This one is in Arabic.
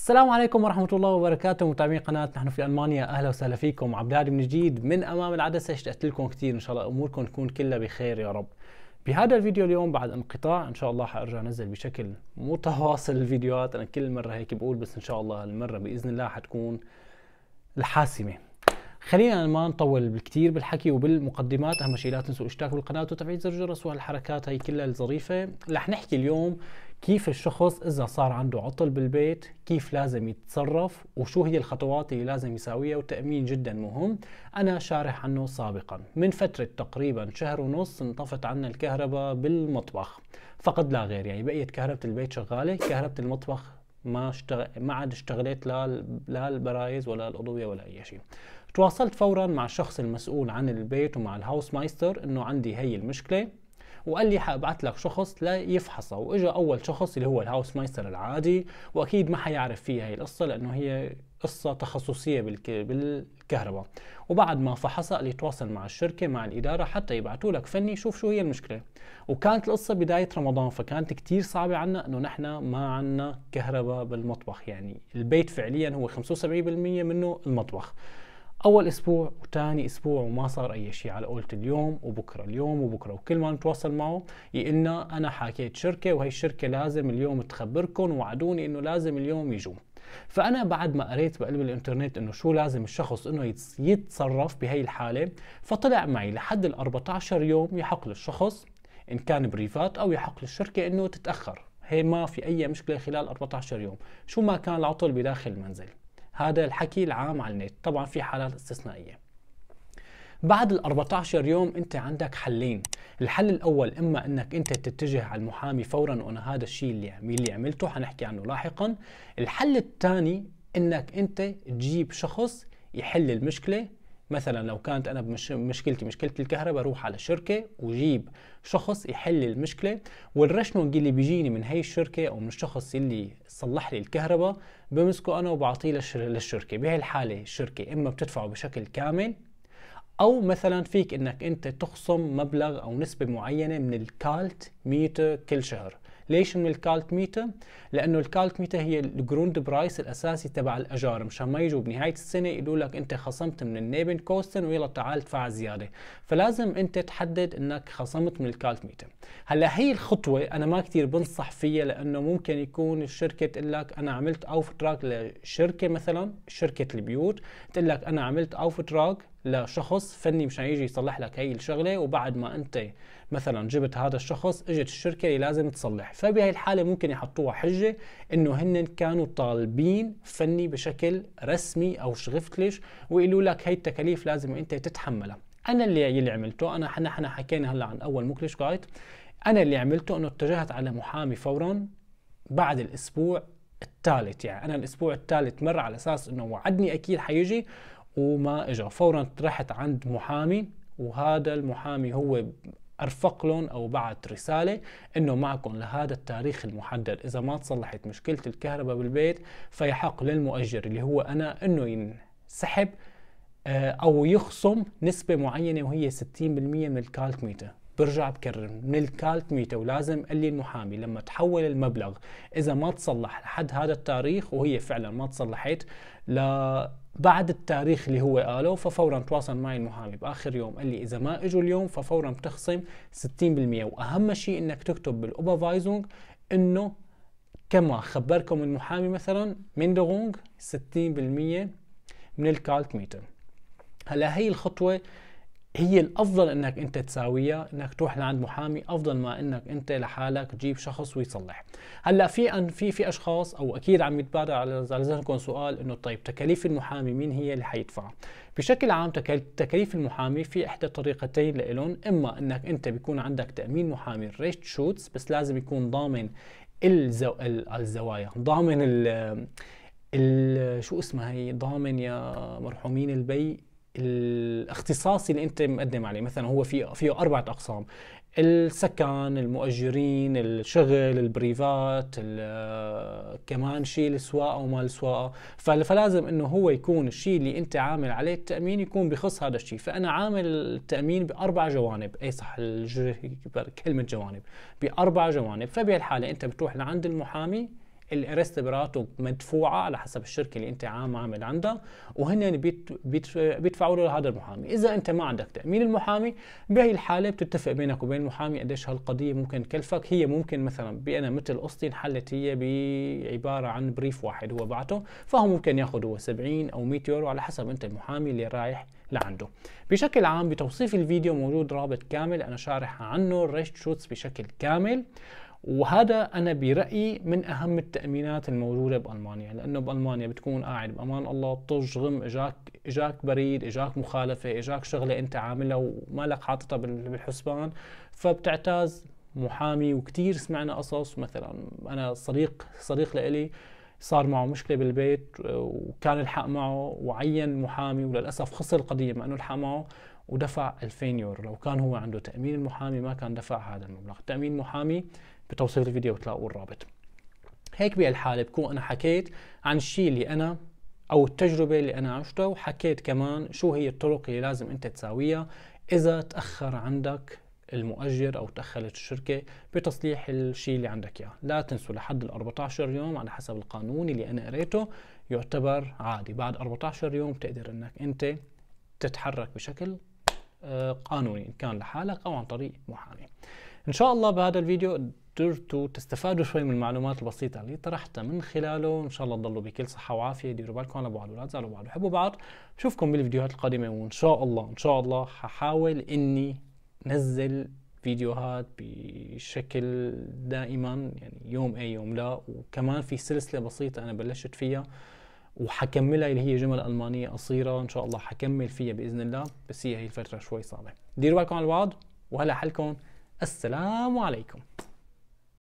السلام عليكم ورحمة الله وبركاته متابعين قناة نحن في ألمانيا أهلا وسهلا فيكم عبدالي من جديد من أمام العدسة اشتقت لكم كثير إن شاء الله أموركم تكون كلها بخير يا رب بهذا الفيديو اليوم بعد انقطاع إن شاء الله حأرجع أنزل بشكل متواصل الفيديوهات أنا كل مرة هيك بقول بس إن شاء الله المرة بإذن الله حتكون الحاسمة خلينا ما نطول كثير بالحكي وبالمقدمات اهم شيء لا تنسوا الاشتراك بالقناه وتفعيل زر الجرس وهالحركات هي كلها الظريفه رح نحكي اليوم كيف الشخص اذا صار عنده عطل بالبيت كيف لازم يتصرف وشو هي الخطوات اللي لازم يساويها والتامين جدا مهم انا شارح عنه سابقا من فتره تقريبا شهر ونص انطفت عنا الكهرباء بالمطبخ فقد لا غير يعني بقيت كهرباء البيت شغاله كهرباء المطبخ ما اشتغل ما عاد اشتغلت لا لا البرايز ولا الاضويه ولا اي شيء تواصلت فورا مع الشخص المسؤول عن البيت ومع الهاوس مايستر انه عندي هي المشكله وقال لي حابعث لك شخص لا يفحصه واجا اول شخص اللي هو الهاوس مايستر العادي واكيد ما حيعرف فيها هي القصه لانه هي قصة تخصصية بالكهرباء وبعد ما فحصها قال لي تواصل مع الشركة مع الإدارة حتى يبعثوا لك فني شوف شو هي المشكلة وكانت القصة بداية رمضان فكانت كتير صعبة عنا أنه نحن ما عنا كهرباء بالمطبخ يعني البيت فعليا هو 75% منه المطبخ اول اسبوع وثاني اسبوع وما صار اي شيء على قولت اليوم وبكره اليوم وبكره وكل ما نتواصل معه يقلنا انا حاكيت شركه وهي الشركه لازم اليوم تخبركم وعدوني انه لازم اليوم يجوا فانا بعد ما قريت بقلب الانترنت انه شو لازم الشخص انه يتصرف بهي الحاله فطلع معي لحد ال 14 يوم يحق للشخص ان كان بريفات او يحق للشركه انه تتاخر هي ما في اي مشكله خلال 14 يوم شو ما كان العطل بداخل المنزل هذا الحكي العام على النت طبعا في حالات استثنائيه بعد ال 14 يوم انت عندك حلين الحل الاول اما انك انت تتجه على المحامي فورا وانا هذا الشيء اللي اللي عملته حنحكي عنه لاحقا الحل الثاني انك انت تجيب شخص يحل المشكله مثلا لو كانت انا بمشكلتي مشكلتي مشكله الكهرباء اروح على شركه وجيب شخص يحل المشكله والرشنج اللي بيجيني من هي الشركه او من الشخص اللي صلح لي الكهرباء بمسكه انا وبعطيه للشركه بهي الحاله الشركه اما بتدفعه بشكل كامل او مثلا فيك انك انت تخصم مبلغ او نسبه معينه من الكالت ميته كل شهر ليش من الكالت ميتر؟ لانه الكالت ميتر هي الجروند برايس الاساسي تبع الاجار مشان ما يجوا بنهايه السنه يقولوا لك انت خصمت من النيبن كوستن ويلا تعال ادفع زياده فلازم انت تحدد انك خصمت من الكالت ميتر. هلا هي الخطوه انا ما كثير بنصح فيها لانه ممكن يكون الشركه تقول لك انا عملت اوف تراك لشركه مثلا شركه البيوت تقول لك انا عملت اوف تراك لشخص فني مشان يجي يصلح لك هي الشغله وبعد ما انت مثلا جبت هذا الشخص اجت الشركه اللي لازم تصلح فبهي الحاله ممكن يحطوها حجه انه هن كانوا طالبين فني بشكل رسمي او ليش ويقولوا لك هي التكاليف لازم انت تتحملها انا اللي اللي عملته انا حنا حنا حكينا هلا عن اول مكلش جايد انا اللي عملته انه اتجهت على محامي فورا بعد الاسبوع الثالث يعني انا الاسبوع الثالث مر على اساس انه وعدني اكيد حيجي وما اجى فورا رحت عند محامي وهذا المحامي هو ارفق لهم او بعت رساله انه معكم لهذا التاريخ المحدد اذا ما تصلحت مشكله الكهرباء بالبيت فيحق للمؤجر اللي هو انا انه ينسحب آه، او يخصم نسبه معينه وهي 60% من الكالكميتر برجع بكرر من الكالكميتر ولازم قال لي المحامي لما تحول المبلغ اذا ما تصلح لحد هذا التاريخ وهي فعلا ما تصلحت لا بعد التاريخ اللي هو قاله ففورا تواصل معي المحامي باخر يوم قال لي اذا ما اجوا اليوم ففورا بتخصم 60% واهم شيء انك تكتب بالاوبرفايزنج انه كما خبركم المحامي مثلا من دغونغ 60% من الكالت ميتر هلا هي الخطوه هي الافضل انك انت تساويها انك تروح لعند محامي افضل ما انك انت لحالك تجيب شخص ويصلح هلا في أن في في اشخاص او اكيد عم يتبادر على ذهنكم سؤال انه طيب تكاليف المحامي مين هي اللي حيدفعها بشكل عام تكاليف المحامي في احدى طريقتين لإلهم اما انك انت بيكون عندك تامين محامي ريت شوتس بس لازم يكون ضامن الزو... الزوايا ضامن ال... ال... شو اسمها هي ضامن يا مرحومين البي الاختصاصي اللي انت مقدم عليه مثلا هو في فيه اربعه اقسام السكن المؤجرين الشغل البريفات آه، كمان شيء السواقه وما السواقه فلازم انه هو يكون الشيء اللي انت عامل عليه التامين يكون بخص هذا الشيء فانا عامل التامين باربع جوانب اي صح كلمه جوانب باربع جوانب فبهالحاله انت بتروح لعند المحامي الارست براتو مدفوعه على حسب الشركه اللي انت عام عامل عندها وهن يعني بيدفعوا له هذا المحامي اذا انت ما عندك تامين المحامي بهي الحاله بتتفق بينك وبين المحامي قديش هالقضيه ممكن تكلفك هي ممكن مثلا بانا مثل قصتي انحلت هي بعباره عن بريف واحد هو بعته فهو ممكن ياخذ هو 70 او 100 يورو على حسب انت المحامي اللي رايح لعنده بشكل عام بتوصيف الفيديو موجود رابط كامل انا شارح عنه الريشت شوتس بشكل كامل وهذا انا برايي من اهم التامينات الموجوده بالمانيا لانه بالمانيا بتكون قاعد بامان الله طج غم اجاك اجاك بريد اجاك مخالفه اجاك شغله انت عاملها ومالك حاططها بالحسبان فبتعتاز محامي وكثير سمعنا قصص مثلا انا صديق صديق لإلي صار معه مشكله بالبيت وكان الحق معه وعين محامي وللاسف خسر القضيه مع انه الحق معه ودفع 2000 يورو لو كان هو عنده تامين المحامي ما كان دفع هذا المبلغ تامين المحامي بتوصيف الفيديو بتلاقوا الرابط هيك بهالحاله بكون انا حكيت عن الشيء اللي انا او التجربه اللي انا عشتها وحكيت كمان شو هي الطرق اللي لازم انت تساويها اذا تاخر عندك المؤجر او تاخرت الشركه بتصليح الشيء اللي عندك اياه، لا تنسوا لحد ال 14 يوم على حسب القانون اللي انا قريته يعتبر عادي، بعد 14 يوم بتقدر انك انت تتحرك بشكل آه، قانوني إن كان لحالك أو عن طريق محامي إن شاء الله بهذا الفيديو قدرتوا تستفادوا شوي من المعلومات البسيطة اللي طرحتها من خلاله إن شاء الله تضلوا بكل صحة وعافية ديروا بالكم على بعض ولا تزعلوا بعض وحبوا بعض بشوفكم بالفيديوهات القادمة وإن شاء الله إن شاء الله ححاول إني نزل فيديوهات بشكل دائما يعني يوم اي يوم لا وكمان في سلسله بسيطه انا بلشت فيها وحكملها اللي هي جمل المانيه قصيره ان شاء الله حكمل فيها باذن الله بس هي هي الفتره شوي صعبه ديروا بالكم على الوعد وهلا حلكم السلام عليكم